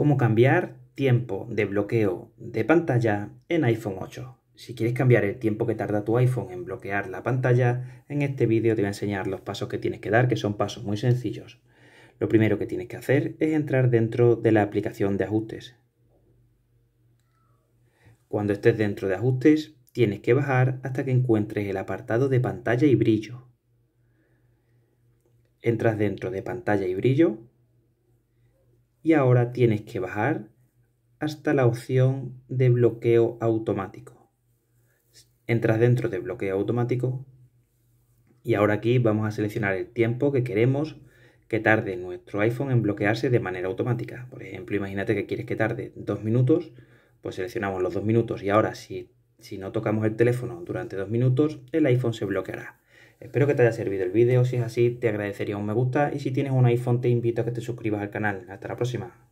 Cómo cambiar tiempo de bloqueo de pantalla en iPhone 8. Si quieres cambiar el tiempo que tarda tu iPhone en bloquear la pantalla, en este vídeo te voy a enseñar los pasos que tienes que dar, que son pasos muy sencillos. Lo primero que tienes que hacer es entrar dentro de la aplicación de ajustes. Cuando estés dentro de ajustes, tienes que bajar hasta que encuentres el apartado de pantalla y brillo. Entras dentro de pantalla y brillo y ahora tienes que bajar hasta la opción de bloqueo automático. Entras dentro de bloqueo automático y ahora aquí vamos a seleccionar el tiempo que queremos que tarde nuestro iPhone en bloquearse de manera automática. Por ejemplo, imagínate que quieres que tarde dos minutos, pues seleccionamos los dos minutos y ahora si, si no tocamos el teléfono durante dos minutos, el iPhone se bloqueará. Espero que te haya servido el vídeo, si es así te agradecería un me gusta y si tienes un iPhone te invito a que te suscribas al canal. Hasta la próxima.